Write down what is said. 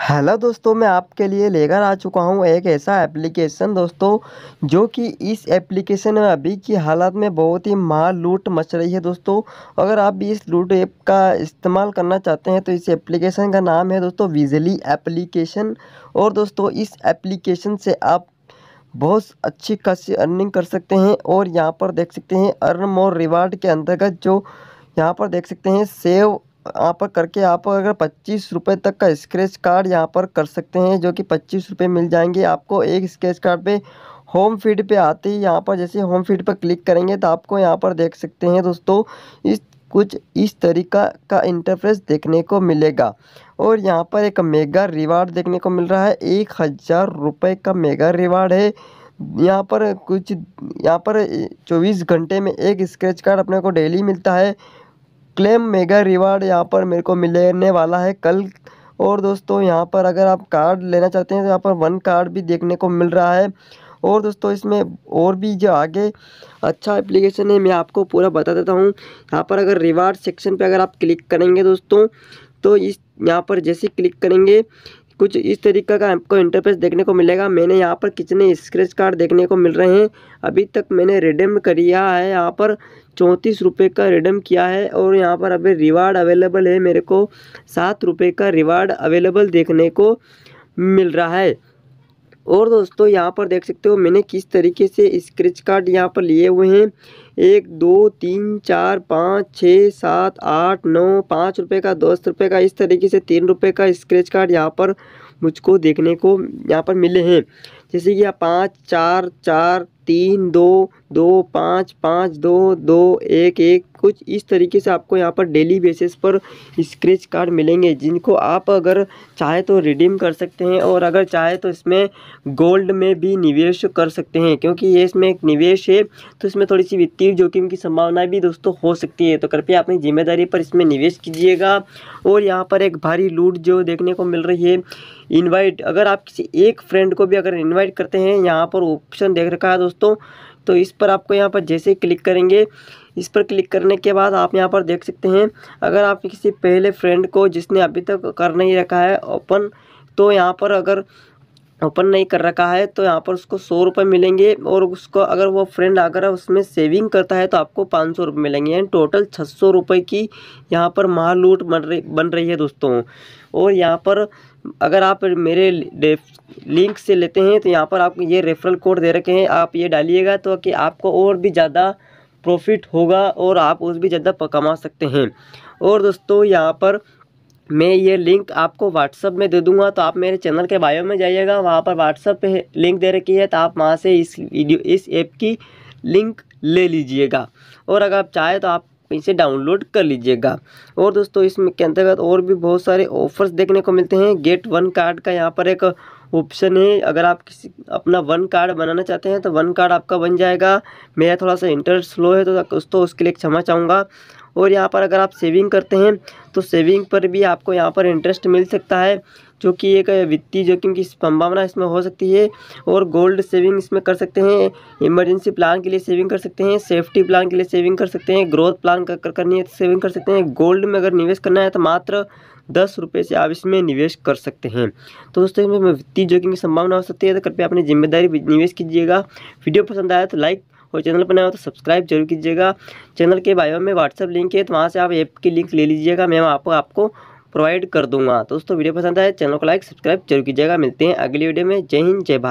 hello दोस्तों मैं आपके लिए लेकर आ चुका हूं एक ऐसा एप्लीकेशन दोस्तों जो कि इस एप्लीकेशन में अभी की हालात में बहुत ही मार लूट मच रही है दोस्तों अगर आप भी इस लूट ऐप का इस्तेमाल करना चाहते हैं तो इस एप्लीकेशन का नाम है दोस्तों विजली एप्लीकेशन और दोस्तों इस एप्लीकेशन से आप बहुत अच्छी खासी अर्निंग कर सकते हैं और यहाँ पर देख सकते हैं अर्न मोर रिवार्ड के अंतर्गत जो यहाँ पर देख सकते हैं सेव यहाँ पर करके आप अगर पच्चीस रुपये तक का स्क्रैच कार्ड यहाँ पर कर सकते हैं जो कि पच्चीस रुपये मिल जाएंगे आपको एक स्क्रैच कार्ड पे होम फीड पे आते ही यहाँ पर जैसे होम फीड पर क्लिक करेंगे तो आपको यहाँ पर देख सकते हैं दोस्तों इस कुछ इस तरीका का इंटरफेस देखने को मिलेगा और यहाँ पर एक मेगा रिवार्ड देखने को मिल रहा है एक हज़ार रुपये का मेगा रिवार्ड है यहाँ पर कुछ यहाँ पर चौबीस घंटे में एक स्क्रैच कार्ड अपने को डेली मिलता है क्लेम मेगा रिवार्ड यहाँ पर मेरे को मिलने वाला है कल और दोस्तों यहाँ पर अगर आप कार्ड लेना चाहते हैं तो यहाँ पर वन कार्ड भी देखने को मिल रहा है और दोस्तों इसमें और भी जो आगे अच्छा एप्लीकेशन है मैं आपको पूरा बता देता हूँ यहाँ पर अगर रिवार्ड सेक्शन पे अगर आप क्लिक करेंगे दोस्तों तो इस यहाँ पर जैसे क्लिक करेंगे कुछ इस तरीके का आपको इंटरफेस देखने को मिलेगा मैंने यहाँ पर कितने स्क्रेच कार्ड देखने को मिल रहे हैं अभी तक मैंने रिडम किया है यहाँ पर चौंतीस रुपये का रिडम किया है और यहाँ पर अभी रिवार्ड अवेलेबल है मेरे को सात रुपये का रिवार्ड अवेलेबल देखने को मिल रहा है और दोस्तों यहाँ पर देख सकते हो मैंने किस तरीके से स्क्रेच कार्ड यहाँ पर लिए हुए हैं एक दो तीन चार पाँच छः सात आठ नौ पाँच रुपये का दस रुपये का इस तरीके से तीन रुपये का स्क्रेच कार्ड यहाँ पर मुझको देखने को यहाँ पर मिले हैं जैसे कि पाँच चार चार तीन दो दो पाँच पाँच दो दो एक एक कुछ इस तरीके से आपको यहाँ पर डेली बेसिस पर स्क्रैच कार्ड मिलेंगे जिनको आप अगर चाहे तो रिडीम कर सकते हैं और अगर चाहे तो इसमें गोल्ड में भी निवेश कर सकते हैं क्योंकि ये इसमें एक निवेश है तो इसमें थोड़ी सी वित्तीय जोखिम की संभावना भी दोस्तों हो सकती है तो कृपया अपनी जिम्मेदारी पर इसमें निवेश कीजिएगा और यहाँ पर एक भारी लूट जो देखने को मिल रही है इन्वाइट अगर आप किसी एक फ्रेंड को भी अगर इन्वाइट करते हैं यहाँ पर ऑप्शन देख रखा है दोस्तों दोस्तों तो इस पर आपको यहाँ पर जैसे क्लिक करेंगे इस पर क्लिक करने के बाद आप यहाँ पर देख सकते हैं अगर आप किसी पहले फ्रेंड को जिसने अभी तक कर नहीं रखा है ओपन तो यहाँ पर अगर ओपन नहीं कर रखा है तो यहाँ पर उसको सौ रुपये मिलेंगे और उसको अगर वो फ्रेंड आकर उसमें सेविंग करता है तो आपको पाँच सौ रुपये मिलेंगे यानी टोटल छः सौ रुपये की यहाँ पर लूट बन रही बन रही है दोस्तों और यहाँ पर अगर आप मेरे लिंक से लेते हैं तो यहाँ पर आप ये रेफरल कोड दे रखे हैं आप ये डालिएगा तो कि आपको और भी ज़्यादा प्रॉफिट होगा और आप उस भी ज़्यादा कमा सकते हैं और दोस्तों यहाँ पर मैं ये लिंक आपको व्हाट्सअप में दे दूंगा तो आप मेरे चैनल के बायो में जाइएगा वहाँ पर व्हाट्सअप पे लिंक दे रखी है तो आप वहाँ से इस वीडियो इस ऐप की लिंक ले लीजिएगा और अगर आप चाहें तो आप इसे डाउनलोड कर लीजिएगा और दोस्तों इसमें के अंतर्गत और भी बहुत सारे ऑफर्स देखने को मिलते हैं गेट वन कार्ड का यहाँ पर एक ऑप्शन है अगर आप किसी अपना वन कार्ड बनाना चाहते हैं तो वन कार्ड आपका बन जाएगा मेरा थोड़ा सा इंटरेस्ट स्लो है तो दोस्तों उसके लिए क्षमा चाहूँगा और यहाँ पर अगर आप सेविंग करते हैं तो सेविंग पर भी आपको यहाँ पर इंटरेस्ट मिल सकता है जो कि एक वित्तीय जोखिम की संभावना इसमें हो सकती है और गोल्ड सेविंग इसमें कर सकते हैं इमरजेंसी प्लान के लिए सेविंग कर सकते हैं सेफ्टी प्लान के लिए सेविंग कर सकते हैं ग्रोथ प्लान कर, कर करनी है तो सेविंग कर सकते हैं गोल्ड में अगर निवेश करना है तो मात्र दस रुपये से आप इसमें निवेश कर सकते हैं तो दोस्तों इसमें वित्तीय जोखिम की संभावना हो सकती है तो कृपया अपनी जिम्मेदारी निवेश कीजिएगा वीडियो पसंद आया तो लाइक और चैनल पर नया हो तो सब्सक्राइब जरूर कीजिएगा चैनल के बायो में व्हाट्सअप लिंक है तो वहाँ से आप ऐप की लिंक ले लीजिएगा मैं वहाँ पर आपको प्रोवाइड कर दूंगा दोस्तों वीडियो पसंद आए चैनल को लाइक सब्सक्राइब जरूर कीजिएगा मिलते हैं अगली वीडियो में जय हिंद जय भारत